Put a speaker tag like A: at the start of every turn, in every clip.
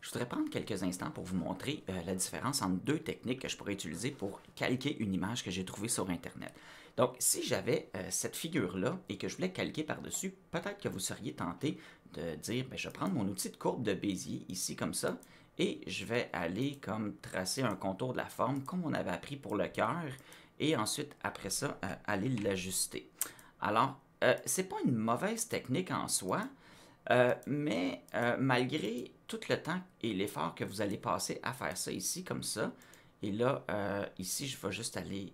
A: Je voudrais prendre quelques instants pour vous montrer euh, la différence entre deux techniques que je pourrais utiliser pour calquer une image que j'ai trouvée sur Internet. Donc, si j'avais euh, cette figure-là et que je voulais calquer par-dessus, peut-être que vous seriez tenté de dire, ben, je vais prendre mon outil de courbe de Bézier ici comme ça et je vais aller comme tracer un contour de la forme comme on avait appris pour le cœur et ensuite, après ça, euh, aller l'ajuster. Alors, ce n'est pas une mauvaise technique en soi, euh, mais euh, malgré tout le temps et l'effort que vous allez passer à faire ça ici, comme ça, et là, euh, ici, je vais juste aller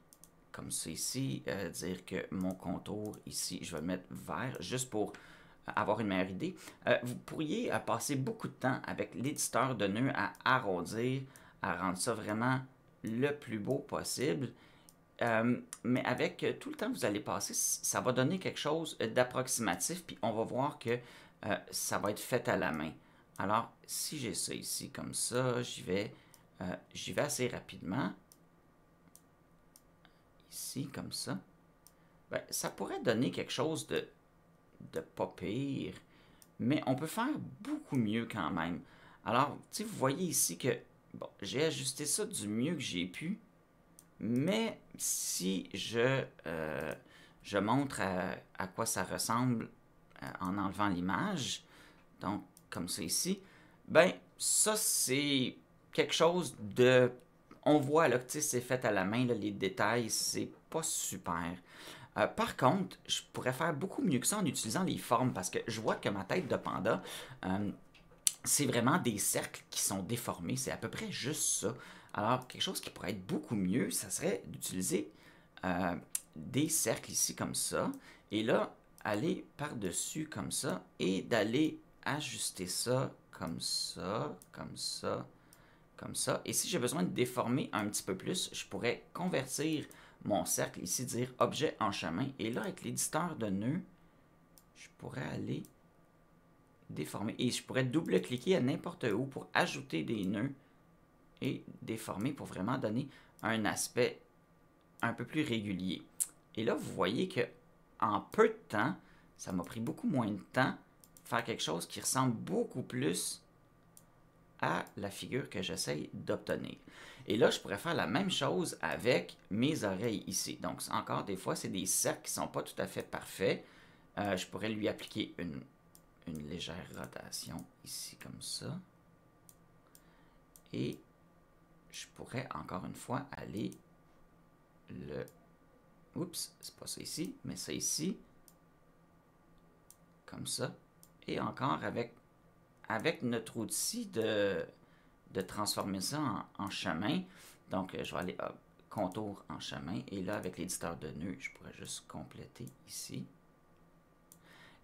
A: comme ça ici, dire que mon contour ici, je vais le mettre vert, juste pour avoir une meilleure idée. vous pourriez passer beaucoup de temps avec l'éditeur de nœuds à arrondir, à rendre ça vraiment le plus beau possible. mais avec tout le temps que vous allez passer, ça va donner quelque chose d'approximatif, puis on va voir que euh, ça va être fait à la main. Alors, si j'ai ça ici comme ça, j'y vais, euh, j'y vais assez rapidement. Ici, comme ça. Ben, ça pourrait donner quelque chose de, de pas pire, mais on peut faire beaucoup mieux quand même. Alors, tu vous voyez ici que j'ai ajusté ça du mieux que j'ai pu, mais si je, euh, je montre à quoi ça ressemble euh, en enlevant l'image, donc comme ça ici, ben ça c'est quelque chose de... On voit là que c'est fait à la main, là, les détails, c'est pas super. Euh, par contre, je pourrais faire beaucoup mieux que ça en utilisant les formes parce que je vois que ma tête de panda, euh, c'est vraiment des cercles qui sont déformés. C'est à peu près juste ça. Alors, quelque chose qui pourrait être beaucoup mieux, ça serait d'utiliser des cercles ici comme ça. Et là, aller par-dessus comme ça et d'aller ajuster ça comme ça, comme ça, comme ça. Et si j'ai besoin de déformer un petit peu plus, je pourrais convertir mon cercle ici, dire objet en chemin. Et là, avec l'éditeur de nœuds, je pourrais aller déformer. Et je pourrais double-cliquer à n'importe où pour ajouter des nœuds et déformer pour vraiment donner un aspect un peu plus régulier. Et là, vous voyez que en peu de temps, ça m'a pris beaucoup moins de temps faire quelque chose qui ressemble beaucoup plus à la figure que j'essaye d'obtenir. Et là, je pourrais faire la même chose avec mes oreilles ici. Donc, encore des fois, c'est des cercles qui ne sont pas tout à fait parfaits. Euh, je pourrais lui appliquer une légère rotation ici, comme ça. Et je pourrais, encore une fois, aller le Oups, c'est pas ça ici, mais ça ici. Comme ça. Et encore avec, notre outil de, de transformer ça en, chemin. Donc, euh, je vais aller contour en chemin. Et là, avec l'éditeur de nœuds, je pourrais juste compléter ici.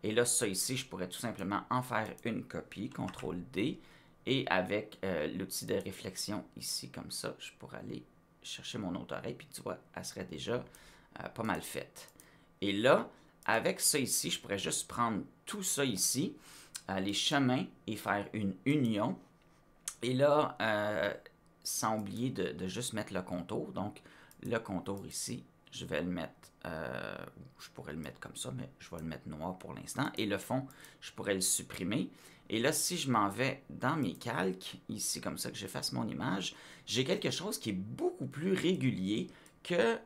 A: Et là, ça ici, je pourrais tout simplement en faire une copie, CTRL D. Et avec euh, l'outil de réflexion ici, comme ça, je pourrais aller chercher mon autre oreille. Puis tu vois, elle serait déjà pas mal faite. Et là, avec ça ici, je pourrais juste prendre tout ça ici, les chemins, et faire une union. Et là, euh, sans oublier de, juste mettre le contour. Donc, le contour ici, je vais le mettre, euh, je pourrais le mettre comme ça, mais je vais le mettre noir pour l'instant. Et le fond, je pourrais le supprimer. Et là, si je m'en vais dans mes calques, ici comme ça, que j'efface mon image, j'ai quelque chose qui est beaucoup plus régulier que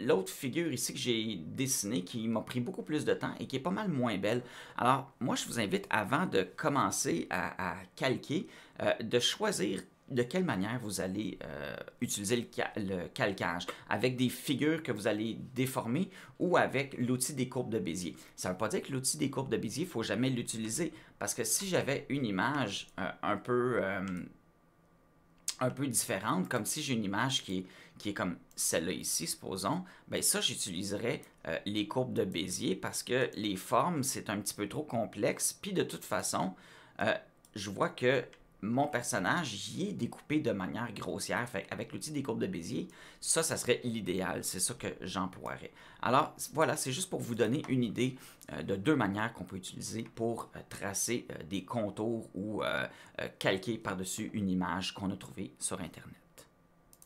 A: l'autre figure ici que j'ai dessinée qui m'a pris beaucoup plus de temps et qui est pas mal moins belle. Alors, moi, je vous invite, avant de commencer à, calquer, euh, de choisir de quelle manière vous allez euh, utiliser le, calquage. avec des figures que vous allez déformer ou avec l'outil des courbes de Bézier. Ça ne veut pas dire que l'outil des courbes de Bézier, il ne faut jamais l'utiliser, parce que si j'avais une image euh, un peu... un peu différente, comme si j'ai une image qui est qui est comme celle-là ici, supposons, ben ça, j'utiliserais euh, les courbes de Bézier parce que les formes, c'est un petit peu trop complexe. Puis de toute façon, euh, je vois que mon personnage y est découpé de manière grossière. avec l'outil des courbes de Bézier, ça, ça serait l'idéal. C'est ça que j'emploierais. Alors, voilà, c'est juste pour vous donner une idée euh, de deux manières qu'on peut utiliser pour tracer des contours ou calquer par-dessus une image qu'on a trouvée sur Internet.